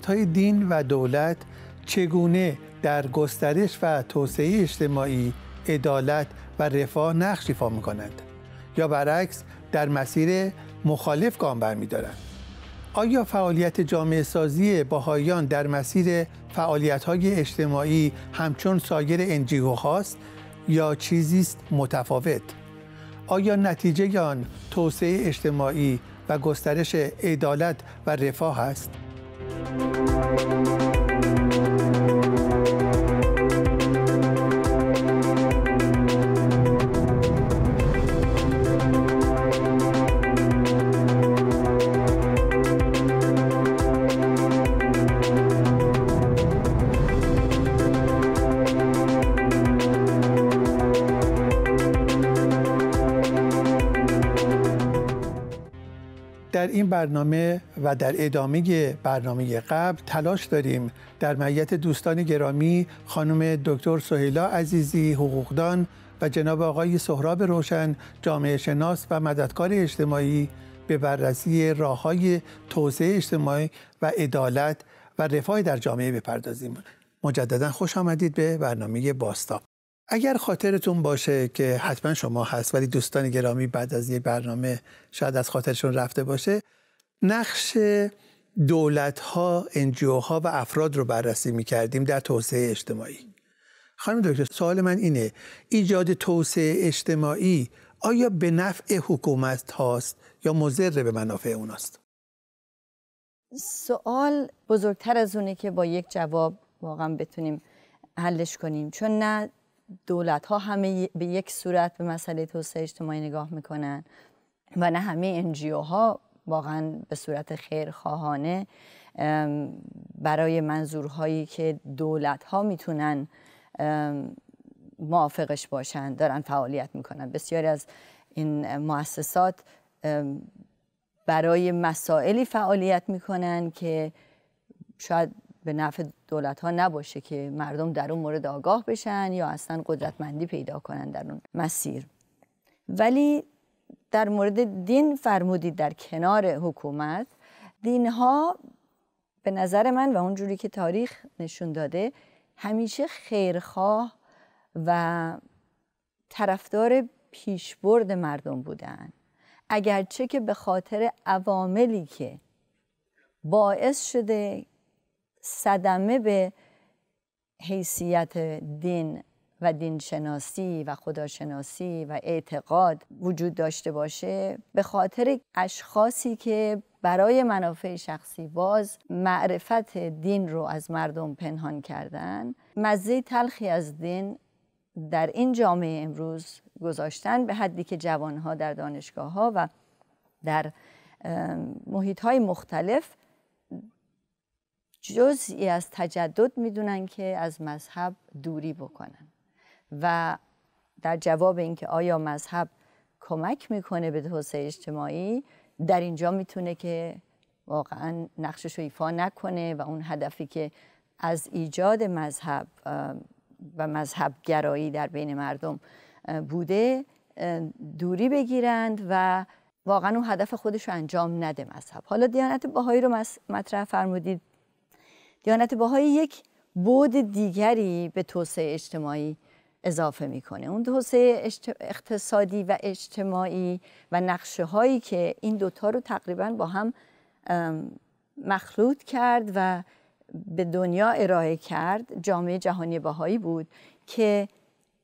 نهادهای دین و دولت چگونه در گسترش و توسعه اجتماعی عدالت و رفاه نقش ایفا میکنند یا برعکس در مسیر مخالف گام برمیدارند آیا فعالیت جامعه سازی در مسیر فعالیت های اجتماعی همچون سایر انجیو هاست یا چیزی است متفاوت آیا نتیجه آن توسعه اجتماعی و گسترش عدالت و رفاه است Música در این برنامه و در ادامه برنامه قبل تلاش داریم در معیت دوستان گرامی خانم دکتر سهیلا عزیزی حقوقدان و جناب آقای سهراب روشن جامعه شناس و مددکار اجتماعی به بررسی راه های توسعه اجتماعی و عدالت و رفاه در جامعه بپردازیم مجددا خوش آمدید به برنامه باستاب اگر خاطرتون باشه که حتما شما هست ولی دوستان گرامی بعد از یک برنامه شاید از خاطرشون رفته باشه نقش دولت ها انجیو ها و افراد رو بررسی می کردیم در توسعه اجتماعی خانم دکتر سوال من اینه ایجاد توسعه اجتماعی آیا به نفع حکومت هاست یا مضر به منافع اوناست سوال بزرگتر از اونه که با یک جواب واقعا بتونیم حلش کنیم چون نه دولت ها همه به یک صورت به مسئله توسعه اجتماعی نگاه میکنن و نه همه انجیو ها واقعا به صورت خیرخواهانه برای منظورهایی که دولت ها میتونن موافقش باشن دارن فعالیت میکنن بسیاری از این مؤسسات برای مسائلی فعالیت میکنن که شاید به نفع دولت ها نباشه که مردم در اون مورد آگاه بشن یا اصلا قدرتمندی پیدا کنن در اون مسیر ولی در مورد دین فرمودید در کنار حکومت دین ها به نظر من و اونجوری که تاریخ نشون داده همیشه خیرخواه و طرفدار پیشبرد مردم بودن اگرچه که به خاطر عواملی که باعث شده صدمه به حیثیت دین و دینشناسی و خداشناسی و اعتقاد وجود داشته باشه به خاطر اشخاصی که برای منافع شخصی باز معرفت دین رو از مردم پنهان کردن مزه تلخی از دین در این جامعه امروز گذاشتن به حدی که جوانها در دانشگاه ها و در محیط های مختلف جزئی از تجدد میدونن که از مذهب دوری بکنن و در جواب اینکه آیا مذهب کمک میکنه به توسعه اجتماعی در اینجا میتونه که واقعا نقشش رو ایفا نکنه و اون هدفی که از ایجاد مذهب و مذهب گرایی در بین مردم بوده دوری بگیرند و واقعا اون هدف خودش رو انجام نده مذهب حالا دیانت باهایی رو مطرح فرمودید دیانت باهایی یک بود دیگری به توسعه اجتماعی اضافه میکنه اون توسعه اقتصادی و اجتماعی و نقشه هایی که این دوتا رو تقریبا با هم مخلوط کرد و به دنیا ارائه کرد جامعه جهانی بهایی بود که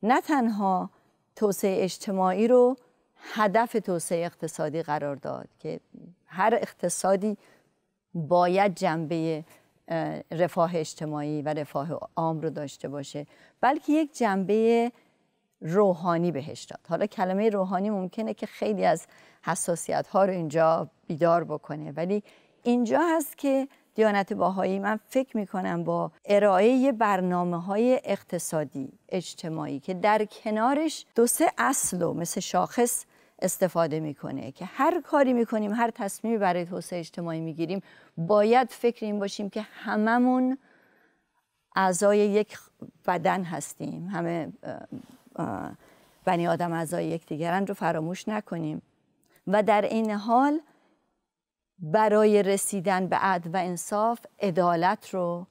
نه تنها توسعه اجتماعی رو هدف توسعه اقتصادی قرار داد که هر اقتصادی باید جنبه رفاه اجتماعی و رفاه عام رو داشته باشه بلکه یک جنبه روحانی بهش داد حالا کلمه روحانی ممکنه که خیلی از حساسیت ها رو اینجا بیدار بکنه ولی اینجا هست که دیانت باهایی من فکر میکنم با ارائه برنامه های اقتصادی اجتماعی که در کنارش دو سه اصل و مثل شاخص استفاده میکنه که هر کاری میکنیم هر تصمیمی برای توسعه اجتماعی میگیریم باید فکر این باشیم که هممون اعضای یک بدن هستیم همه بنی آدم اعضای یکدیگرن رو فراموش نکنیم و در این حال برای رسیدن به عدل و انصاف عدالت رو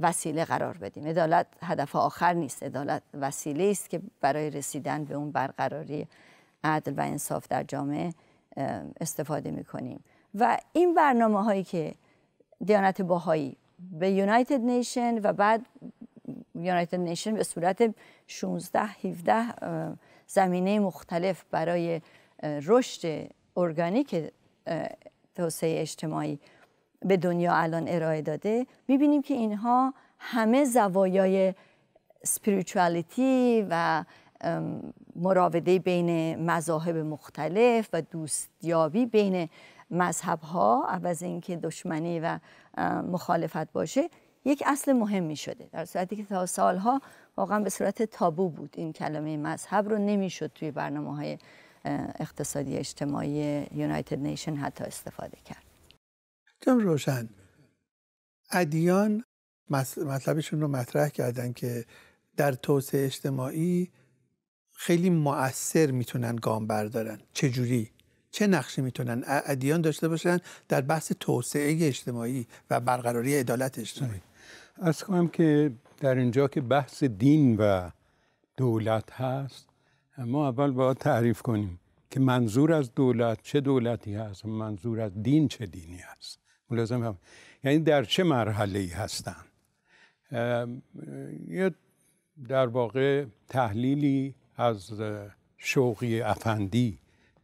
وسیله قرار بدیم عدالت هدف آخر نیست عدالت وسیله است که برای رسیدن به اون برقراری عدل و انصاف در جامعه استفاده میکنیم و این برنامه هایی که دیانت باهایی به یونایتد نیشن و بعد یونایتد نیشن به صورت 16 17 زمینه مختلف برای رشد ارگانیک توسعه اجتماعی به دنیا الان ارائه داده میبینیم که اینها همه زوایای سپریچوالیتی و مراوده بین مذاهب مختلف و دوستیابی بین مذهب ها عوض اینکه دشمنی و مخالفت باشه یک اصل مهمی شده در صورتی که تا سالها واقعا به صورت تابو بود این کلمه مذهب رو نمیشد توی برنامه های اقتصادی اجتماعی یونایتد نیشن حتی استفاده کرد جم روشن ادیان مطلبشون رو مطرح کردن که در توسعه اجتماعی خیلی مؤثر میتونن گام بردارن چجوری چه نقشی میتونن ادیان داشته باشن در بحث توسعه اجتماعی و برقراری عدالت اجتماعی از کنم که در اینجا که بحث دین و دولت هست ما اول باید تعریف کنیم که منظور از دولت چه دولتی هست منظور از دین چه دینی هست ملازم هم. یعنی در چه مرحله ای هستن یه در واقع تحلیلی از شوقی افندی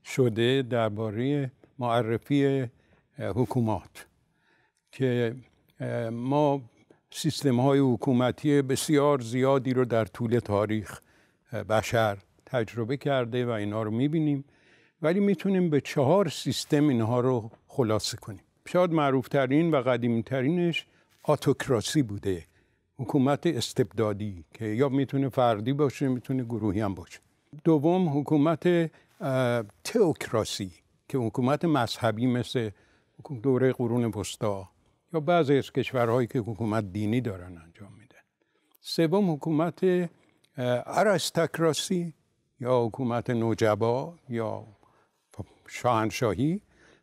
شده درباره معرفی حکومات که ما سیستم های حکومتی بسیار زیادی رو در طول تاریخ بشر تجربه کرده و اینا رو میبینیم ولی میتونیم به چهار سیستم اینها رو خلاصه کنیم شاید معروفترین و قدیمترینش آتوکراسی بوده حکومت استبدادی که یا میتونه فردی باشه میتونه گروهی هم باشه دوم حکومت تئوکراسی که حکومت مذهبی مثل دوره قرون وسطا یا بعضی از کشورهایی که حکومت دینی دارن انجام میدن سوم حکومت ارستکراسی یا حکومت نوجبا یا شاهنشاهی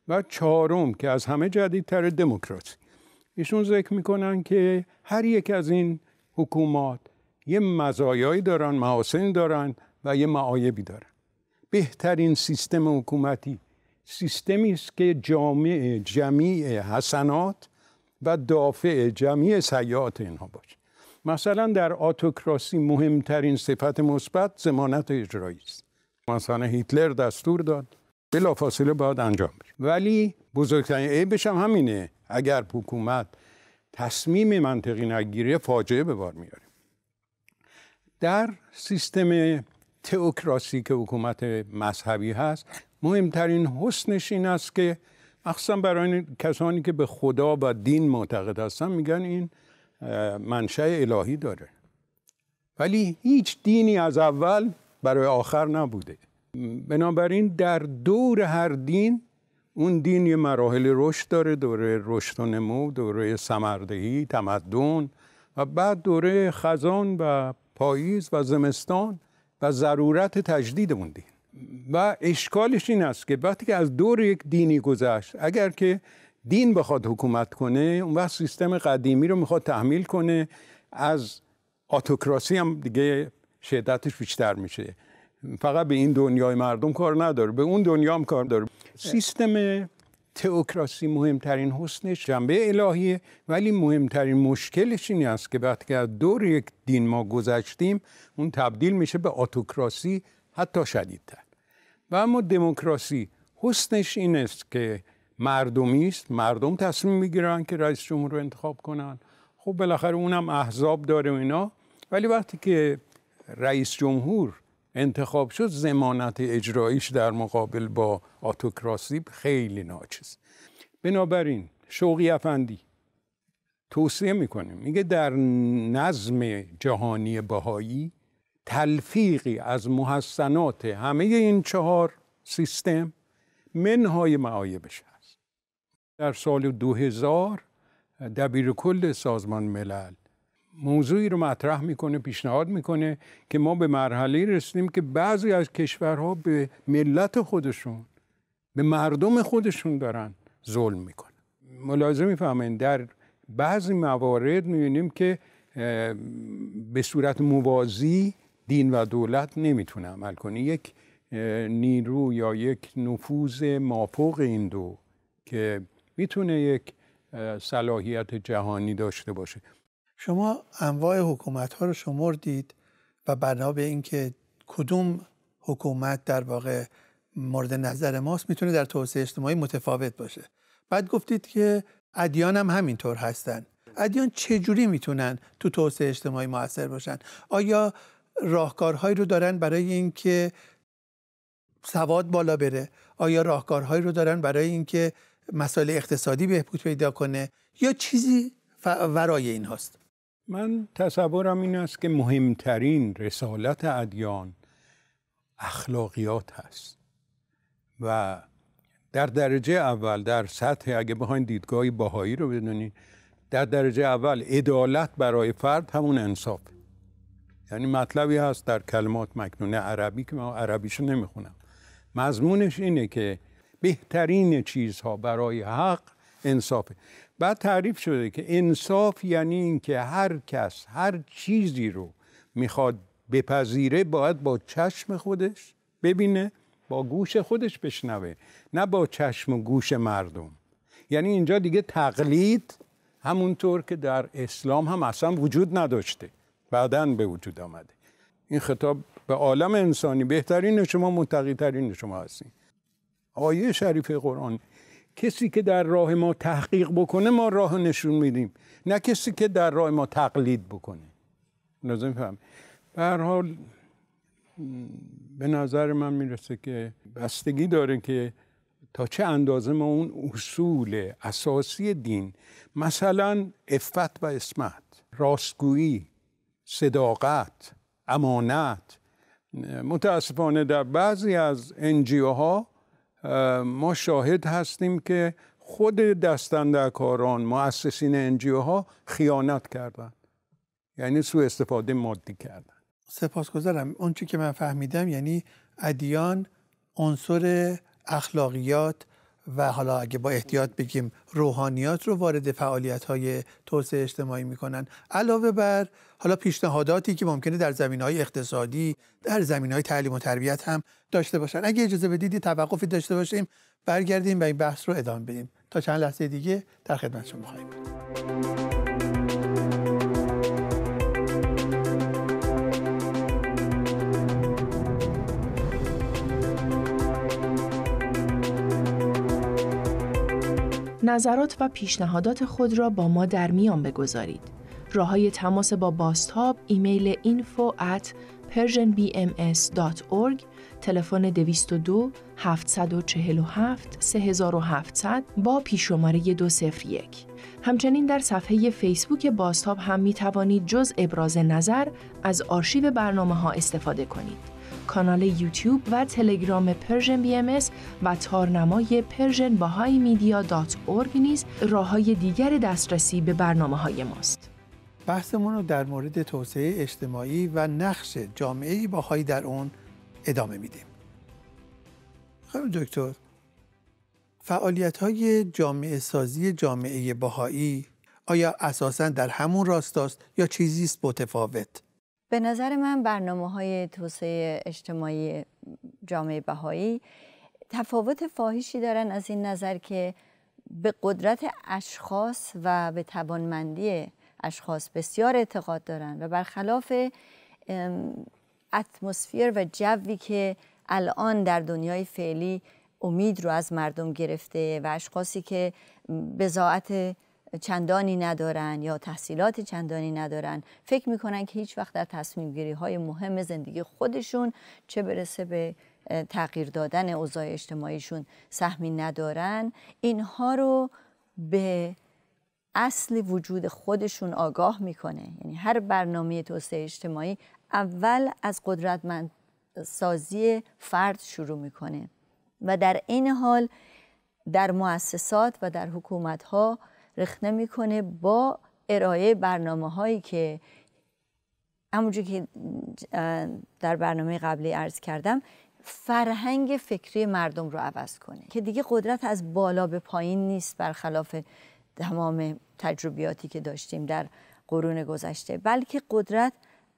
و چهارم که از همه جدیدتر دموکراسی ایشون ذکر میکنن که هر یک از این حکومات یه مزایایی دارن محاسن دارن و یه معایبی دارن بهترین سیستم حکومتی سیستمی است که جامع جمیع حسنات و دافع جمعی سیاعت اینها باشه مثلا در آتوکراسی مهمترین صفت مثبت زمانت اجرایی است مثلا هیتلر دستور داد بلافاصله باید انجام بشه ولی بزرگترین عیبش هم همینه اگر حکومت تصمیم منطقی نگیره فاجعه به بار میاره در سیستم تئوکراسی که حکومت مذهبی هست مهمترین حسنش این است که مخصوصا برای کسانی که به خدا و دین معتقد هستن میگن این منشأ الهی داره ولی هیچ دینی از اول برای آخر نبوده بنابراین در دور هر دین اون دین یه مراحل رشد داره دوره رشد و نمو دوره سمردهی تمدن و بعد دوره خزان و پاییز و زمستان و ضرورت تجدید اون دین و اشکالش این است که وقتی که از دور یک دینی گذشت اگر که دین بخواد حکومت کنه اون وقت سیستم قدیمی رو میخواد تحمیل کنه از آتوکراسی هم دیگه شدتش بیشتر میشه فقط به این دنیای مردم کار نداره به اون دنیا هم کار داره سیستم تئوکراسی مهمترین حسنش جنبه الهیه ولی مهمترین مشکلش این است که وقتی از دور یک دین ما گذشتیم اون تبدیل میشه به آتوکراسی حتی شدیدتر و اما دموکراسی حسنش این است که مردمی است مردم تصمیم میگیرن که رئیس جمهور رو انتخاب کنن خب بالاخره اونم احزاب داره و اینا ولی وقتی که رئیس جمهور انتخاب شد زمانت اجرایش در مقابل با آتوکراسی خیلی ناچیز بنابراین شوقی افندی توصیه میکنه میگه در نظم جهانی بهایی تلفیقی از محسنات همه این چهار سیستم منهای معایبش هست در سال 2000 دبیر کل سازمان ملل موضوعی رو مطرح میکنه پیشنهاد میکنه که ما به مرحله رسیدیم که بعضی از کشورها به ملت خودشون به مردم خودشون دارن ظلم میکنن ملاحظه میفهمین در بعضی موارد میبینیم که به صورت موازی دین و دولت نمیتونه عمل کنه یک نیرو یا یک نفوذ مافوق این دو که میتونه یک صلاحیت جهانی داشته باشه شما انواع حکومت ها رو شمردید و بنا به اینکه کدوم حکومت در واقع مورد نظر ماست میتونه در توسعه اجتماعی متفاوت باشه بعد گفتید که ادیان هم همینطور هستن ادیان چجوری میتونن تو توسعه اجتماعی موثر باشن آیا راهکارهایی رو دارن برای اینکه سواد بالا بره آیا راهکارهایی رو دارن برای اینکه مسائل اقتصادی بهبود پیدا کنه یا چیزی ورای این هست؟ من تصورم این است که مهمترین رسالت ادیان اخلاقیات هست و در درجه اول در سطح اگه بخواین دیدگاه باهایی رو بدونید در درجه اول عدالت برای فرد همون انصاف یعنی مطلبی هست در کلمات مکنونه عربی که من عربیشو نمیخونم مضمونش اینه که بهترین چیزها برای حق انصافه بعد تعریف شده که انصاف یعنی اینکه هر کس هر چیزی رو میخواد بپذیره باید با چشم خودش ببینه با گوش خودش بشنوه نه با چشم و گوش مردم یعنی اینجا دیگه تقلید همونطور که در اسلام هم اصلا وجود نداشته بعدا به وجود آمده این خطاب به عالم انسانی بهترین شما متقیترین شما هستین آیه شریف قرآن کسی که در راه ما تحقیق بکنه ما راه نشون میدیم نه کسی که در راه ما تقلید بکنه لازم فهم به حال به نظر من میرسه که بستگی داره که تا چه اندازه ما اون اصول اساسی دین مثلا افت و اسمت راستگویی صداقت امانت متاسفانه در بعضی از انجیوها ها ما شاهد هستیم که خود دستندرکاران مؤسسین انجیوها ها خیانت کردن. یعنی سوء استفاده مادی کردن سپاسگزارم اون چی که من فهمیدم یعنی ادیان عنصر اخلاقیات و حالا اگه با احتیاط بگیم روحانیات رو وارد فعالیت های توسعه اجتماعی میکنن علاوه بر حالا پیشنهاداتی که ممکنه در زمین های اقتصادی در زمین های تعلیم و تربیت هم داشته باشن اگه اجازه بدید توقفی داشته باشیم برگردیم و این بحث رو ادامه بدیم تا چند لحظه دیگه در خدمت شما خواهیم نظرات و پیشنهادات خود را با ما در میان بگذارید. راه های تماس با باستاب، ایمیل info at persianbms.org، تلفن 202 747 3700 با پیش شماره 201. همچنین در صفحه فیسبوک باستاب هم می توانید جز ابراز نظر از آرشیو برنامه ها استفاده کنید. کانال یوتیوب و تلگرام پرژن بی ام و تارنمای پرژن باهای میدیا دات نیز راه های دیگر دسترسی به برنامه های ماست. بحثمون رو در مورد توسعه اجتماعی و نقش جامعه باهایی در اون ادامه میدیم خانم دکتر فعالیت های جامعه سازی جامعه باهایی آیا اساسا در همون راستاست یا چیزی است متفاوت به نظر من برنامه های توسعه اجتماعی جامعه بهایی تفاوت فاحشی دارن از این نظر که به قدرت اشخاص و به توانمندی اشخاص بسیار اعتقاد دارن و برخلاف اتمسفیر و جوی که الان در دنیای فعلی امید رو از مردم گرفته و اشخاصی که بزاعت چندانی ندارن یا تحصیلات چندانی ندارن فکر میکنن که هیچ وقت در تصمیم گیری های مهم زندگی خودشون چه برسه به تغییر دادن اوضاع اجتماعیشون سهمی ندارن اینها رو به اصل وجود خودشون آگاه میکنه یعنی هر برنامه توسعه اجتماعی اول از قدرتمند سازی فرد شروع میکنه و در این حال در مؤسسات و در حکومت ها رخنه میکنه با ارائه برنامه هایی که همونجور که در برنامه قبلی عرض کردم فرهنگ فکری مردم رو عوض کنه که دیگه قدرت از بالا به پایین نیست برخلاف تمام تجربیاتی که داشتیم در قرون گذشته بلکه قدرت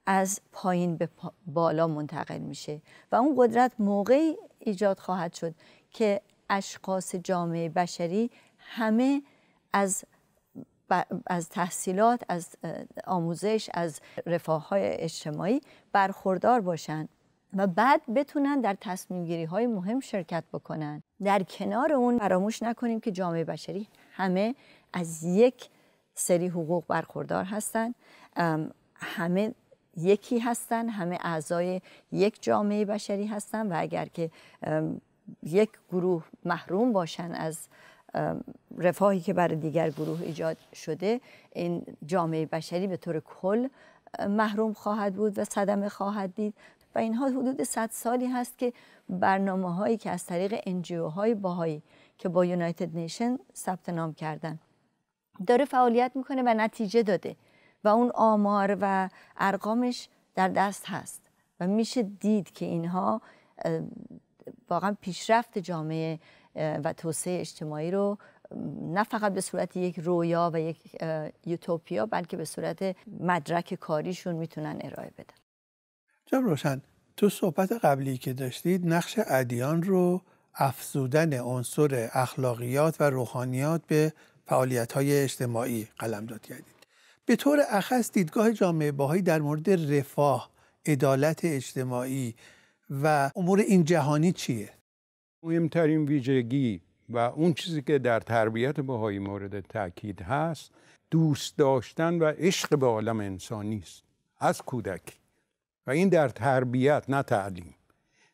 از پایین به بالا منتقل میشه و اون قدرت موقعی ایجاد خواهد شد که اشخاص جامعه بشری همه از از تحصیلات، از آموزش، از رفاه های اجتماعی برخوردار باشند و بعد بتونن در تصمیم های مهم شرکت بکنن در کنار اون فراموش نکنیم که جامعه بشری همه از یک سری حقوق برخوردار هستند همه یکی هستند همه اعضای یک جامعه بشری هستند و اگر که یک گروه محروم باشن از رفاهی که برای دیگر گروه ایجاد شده این جامعه بشری به طور کل محروم خواهد بود و صدمه خواهد دید و اینها حدود 100 سالی هست که برنامه هایی که از طریق انجیوهای باهایی که با یونایتد نیشن ثبت نام کردند، داره فعالیت میکنه و نتیجه داده و اون آمار و ارقامش در دست هست و میشه دید که اینها واقعا پیشرفت جامعه و توسعه اجتماعی رو نه فقط به صورت یک رویا و یک یوتوپیا بلکه به صورت مدرک کاریشون میتونن ارائه بدن جناب روشن تو صحبت قبلی که داشتید نقش ادیان رو افزودن عنصر اخلاقیات و روحانیات به فعالیت های اجتماعی قلمداد کردید به طور اخص دیدگاه جامعه باهایی در مورد رفاه عدالت اجتماعی و امور این جهانی چیه مهمترین ویژگی و اون چیزی که در تربیت باهایی مورد تاکید هست دوست داشتن و عشق به عالم انسانی است از کودکی و این در تربیت نه تعلیم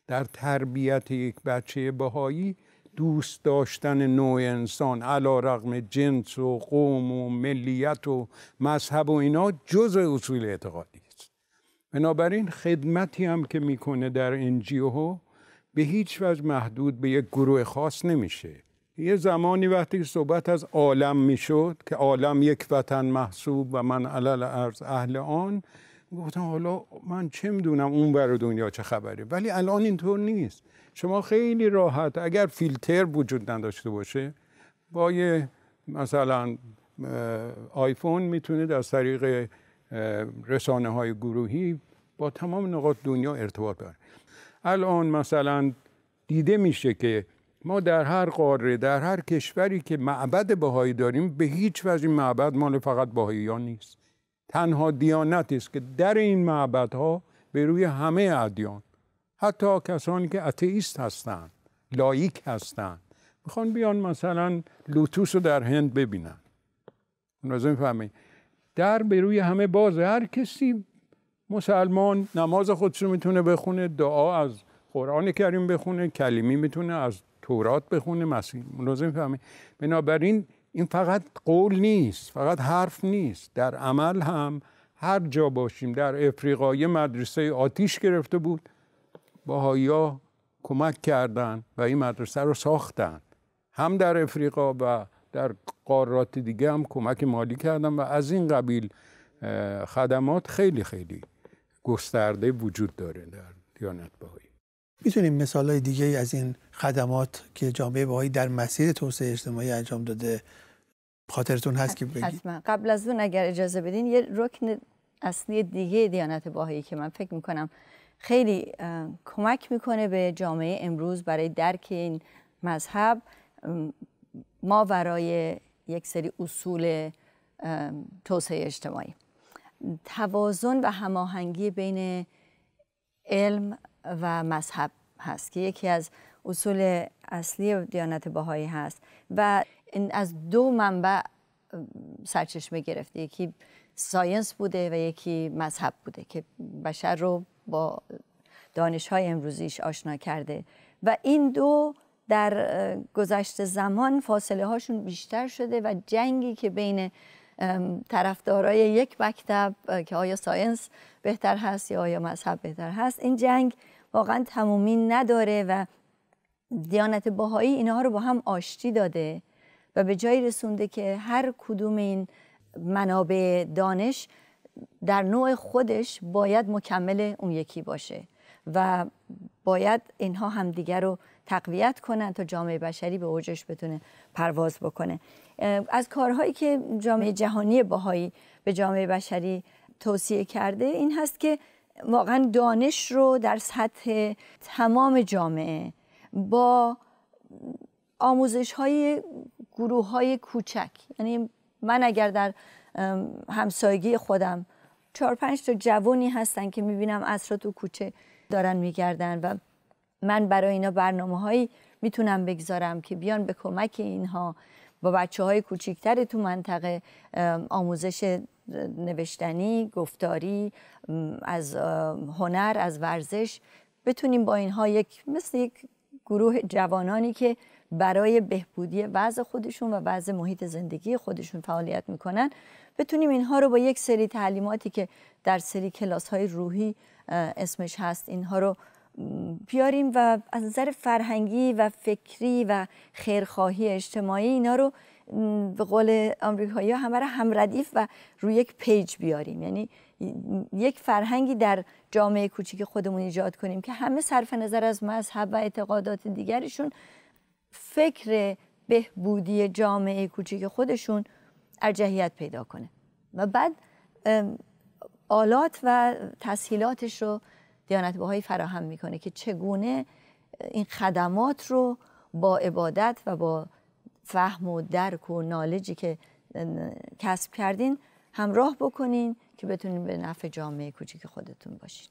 در تربیت یک بچه بهایی دوست داشتن نوع انسان علا رغم جنس و قوم و ملیت و مذهب و اینا جز اصول اعتقادی است بنابراین خدمتی هم که میکنه در انجیو به هیچ وجه محدود به یک گروه خاص نمیشه یه زمانی وقتی صحبت از عالم میشد که عالم یک وطن محسوب و من علل ارز اهل آن گفتم حالا من چه میدونم اون بر دنیا چه خبره ولی الان اینطور نیست شما خیلی راحت اگر فیلتر وجود نداشته باشه با یه مثلا آیفون میتونید از طریق رسانه های گروهی با تمام نقاط دنیا ارتباط دارید الان مثلا دیده میشه که ما در هر قاره در هر کشوری که معبد بهایی داریم به هیچ وجه معبد مال فقط بهاییان نیست تنها دیانتی است که در این معبدها به روی همه ادیان حتی کسانی که اتئیست هستند لایک هستند میخوان بیان مثلا لوتوس رو در هند ببینن لازم میفهمید در به روی همه باز هر کسی مسلمان نماز خودش رو میتونه بخونه دعا از قرآن کریم بخونه کلمی میتونه از تورات بخونه مسیح لازم فهمه بنابراین این فقط قول نیست فقط حرف نیست در عمل هم هر جا باشیم در افریقا یه مدرسه آتیش گرفته بود باهایی ها کمک کردند و این مدرسه رو ساختن هم در افریقا و در قارات دیگه هم کمک مالی کردن و از این قبیل خدمات خیلی خیلی گسترده وجود داره در دیانت باهایی میتونیم مثال های دیگه از این خدمات که جامعه باهایی در مسیر توسعه اجتماعی انجام داده خاطرتون هست که بگید حتما قبل از اون اگر اجازه بدین یه رکن اصلی دیگه دیانت باهایی که من فکر میکنم خیلی کمک میکنه به جامعه امروز برای درک این مذهب ما ورای یک سری اصول توسعه اجتماعی توازن و هماهنگی بین علم و مذهب هست که یکی از اصول اصلی دیانت باهایی هست و این از دو منبع سرچشمه گرفته یکی ساینس بوده و یکی مذهب بوده که بشر رو با دانش های امروزیش آشنا کرده و این دو در گذشته زمان فاصله هاشون بیشتر شده و جنگی که بین طرفدارای یک مکتب که آیا ساینس بهتر هست یا آیا مذهب بهتر هست این جنگ واقعا تمومی نداره و دیانت باهایی اینها رو با هم آشتی داده و به جایی رسونده که هر کدوم این منابع دانش در نوع خودش باید مکمل اون یکی باشه و باید اینها همدیگر رو تقویت کنن تا جامعه بشری به اوجش بتونه پرواز بکنه از کارهایی که جامعه جهانی باهایی به جامعه بشری توصیه کرده این هست که واقعا دانش رو در سطح تمام جامعه با آموزش های گروه های کوچک یعنی من اگر در همسایگی خودم چهار پنج تا جوانی هستن که میبینم اصرا تو کوچه دارن میگردن و من برای اینا برنامه هایی میتونم بگذارم که بیان به کمک اینها با بچه های کوچیکتر تو منطقه آموزش نوشتنی، گفتاری، از هنر، از ورزش بتونیم با اینها یک مثل یک گروه جوانانی که برای بهبودی وضع خودشون و وضع محیط زندگی خودشون فعالیت میکنن بتونیم اینها رو با یک سری تعلیماتی که در سری کلاس های روحی اسمش هست اینها رو بیاریم و از نظر فرهنگی و فکری و خیرخواهی اجتماعی اینا رو به قول آمریکایی‌ها همه رو همردیف و روی یک پیج بیاریم یعنی یک فرهنگی در جامعه کوچیک خودمون ایجاد کنیم که همه صرف نظر از مذهب و اعتقادات دیگرشون فکر بهبودی جامعه کوچیک خودشون ارجحیت پیدا کنه و بعد آلات و تسهیلاتش رو دیانت بهایی فراهم میکنه که چگونه این خدمات رو با عبادت و با فهم و درک و نالجی که کسب کردین همراه بکنین که بتونید به نفع جامعه کوچیک خودتون باشین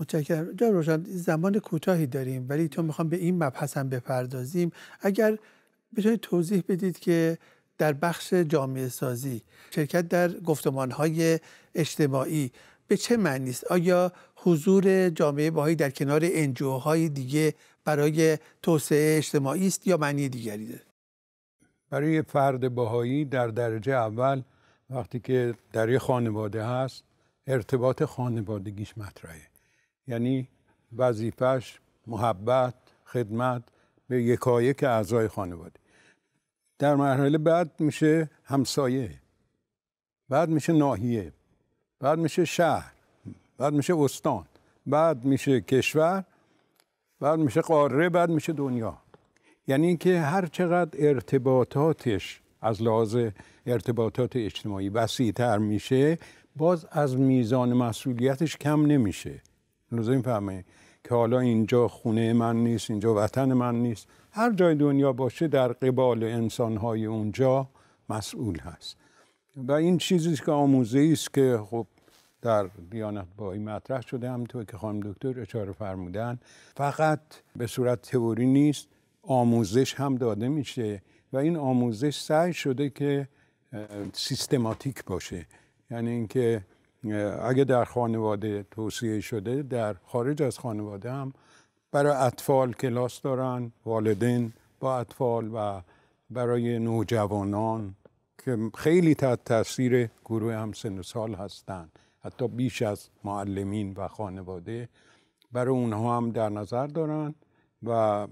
متشکرم جان روشن زمان کوتاهی داریم ولی تو میخوام به این مبحث هم بپردازیم اگر بتونید توضیح بدید که در بخش جامعه سازی شرکت در گفتمان های اجتماعی به چه معنی است آیا حضور جامعه باهایی در کنار انجو های دیگه برای توسعه اجتماعی است یا معنی دیگری برای فرد باهایی در درجه اول وقتی که در یه خانواده هست ارتباط خانوادگیش مطرحه یعنی وظیفش محبت خدمت به یکایک اعضای خانواده در مرحله بعد میشه همسایه بعد میشه ناحیه بعد میشه شهر بعد میشه استان بعد میشه کشور بعد میشه قاره بعد میشه دنیا یعنی اینکه هر چقدر ارتباطاتش از لحاظ ارتباطات اجتماعی وسیع تر میشه باز از میزان مسئولیتش کم نمیشه لازم فهمه که حالا اینجا خونه من نیست اینجا وطن من نیست هر جای دنیا باشه در قبال انسانهای اونجا مسئول هست و این چیزی که آموزه است که خب در دیانت بایی مطرح شده همطور که خانم دکتر اشاره فرمودن فقط به صورت تئوری نیست آموزش هم داده میشه و این آموزش سعی شده که سیستماتیک باشه یعنی اینکه اگه در خانواده توصیه شده در خارج از خانواده هم برای اطفال کلاس دارن والدین با اطفال و برای نوجوانان که خیلی تحت تاثیر گروه هم و سال هستند حتی بیش از معلمین و خانواده برای اونها هم در نظر دارن و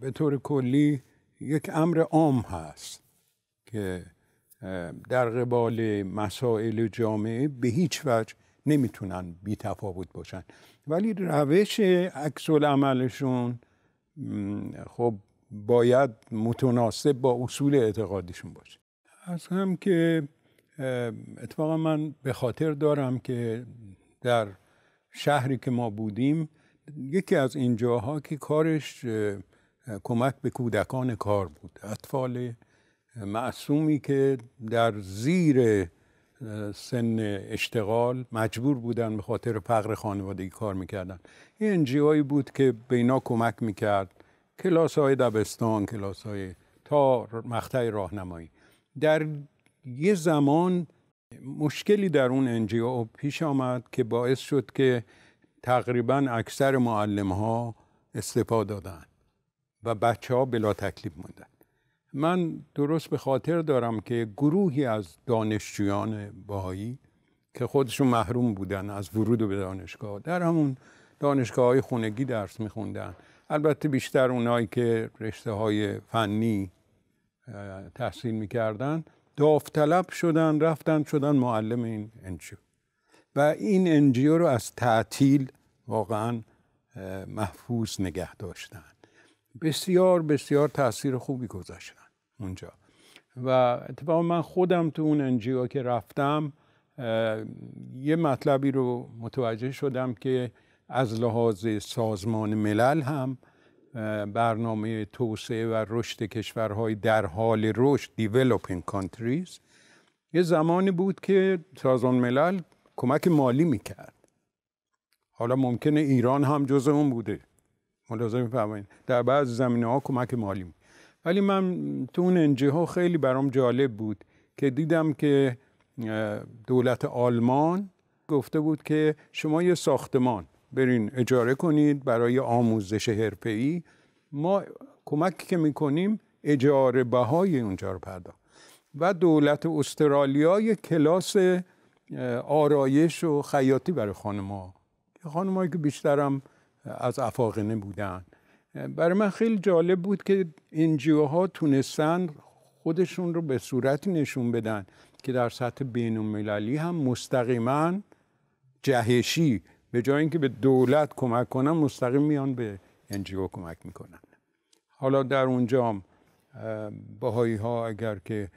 به طور کلی یک امر عام هست که در قبال مسائل جامعه به هیچ وجه نمیتونن بی تفاوت باشن ولی روش عکس عملشون خب باید متناسب با اصول اعتقادشون باشه از هم که اتفاقا من به خاطر دارم که در شهری که ما بودیم یکی از این جاها که کارش کمک به کودکان کار بود اطفال معصومی که در زیر سن اشتغال مجبور بودن به خاطر فقر خانوادگی کار میکردن این انجیوهایی بود که به اینا کمک میکرد کلاس های دبستان کلاس های تا مقطع راهنمایی در یه زمان مشکلی در اون انجیو پیش آمد که باعث شد که تقریبا اکثر معلم ها استفاده دادن و بچه ها بلا تکلیف موندن من درست به خاطر دارم که گروهی از دانشجویان باهایی که خودشون محروم بودن از ورود به دانشگاه در همون دانشگاه های خونگی درس میخوندن البته بیشتر اونایی که رشته های فنی تحصیل میکردن داوطلب شدن رفتن شدن معلم این انجیو و این انجیو رو از تعطیل واقعا محفوظ نگه داشتن بسیار بسیار تاثیر خوبی گذاشتن اونجا و اتفاقا من خودم تو اون انجیو که رفتم یه مطلبی رو متوجه شدم که از لحاظ سازمان ملل هم برنامه توسعه و رشد کشورهای در حال رشد developing countries یه زمانی بود که سازمان ملل کمک مالی میکرد حالا ممکنه ایران هم جز اون بوده ملاحظه میفرمایید در بعض زمینه ها کمک مالی ولی من تو اون انجه ها خیلی برام جالب بود که دیدم که دولت آلمان گفته بود که شما یه ساختمان برین اجاره کنید برای آموزش ای ما کمک که میکنیم اجاره بهای اونجا رو پرداخت و دولت استرالیا یه کلاس آرایش و خیاطی برای ها خانمایی که بیشترم از افاقنه بودن برای من خیلی جالب بود که ها تونستن خودشون رو به صورتی نشون بدن که در سطح بین المللی هم مستقیما جهشی به جای اینکه به دولت کمک کنن مستقیم میان به انجیو کمک میکنن حالا در اونجا باهایی ها اگر که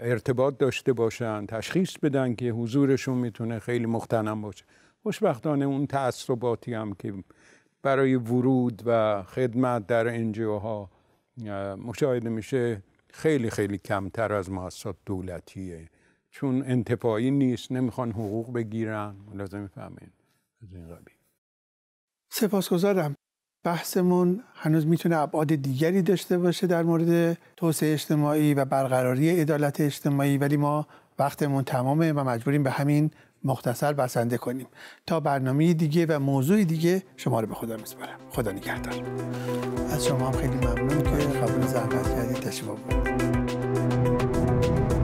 ارتباط داشته باشن تشخیص بدن که حضورشون میتونه خیلی مختنم باشه خوشبختانه اون تعصباتی هم که برای ورود و خدمت در ها مشاهده میشه خیلی خیلی کمتر از مؤسسات دولتیه چون انتفاعی نیست نمیخوان حقوق بگیرن لازم میفهمین از این قبیل سپاسگزارم بحثمون هنوز میتونه ابعاد دیگری داشته باشه در مورد توسعه اجتماعی و برقراری عدالت اجتماعی ولی ما وقتمون تمامه و مجبوریم به همین مختصر بسنده کنیم تا برنامه دیگه و موضوع دیگه شما رو به خدا میسپارم خدا نگهدار از شما هم خیلی ممنون که قبول زحمت کردید تشریف آوردید